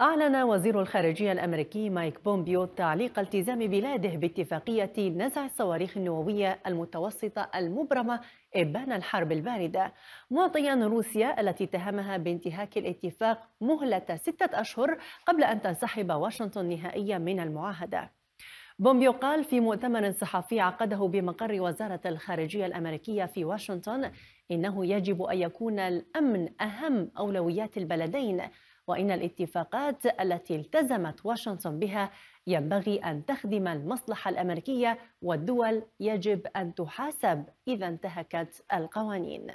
أعلن وزير الخارجية الأمريكي مايك بومبيو تعليق التزام بلاده باتفاقية نزع الصواريخ النووية المتوسطة المبرمة إبان الحرب الباردة معطيا روسيا التي اتهمها بانتهاك الاتفاق مهلة ستة أشهر قبل أن تنسحب واشنطن نهائيا من المعاهدة بومبيو قال في مؤتمر صحفي عقده بمقر وزارة الخارجية الأمريكية في واشنطن إنه يجب أن يكون الأمن أهم أولويات البلدين وإن الاتفاقات التي التزمت واشنطن بها ينبغي أن تخدم المصلحة الأمريكية والدول يجب أن تحاسب إذا انتهكت القوانين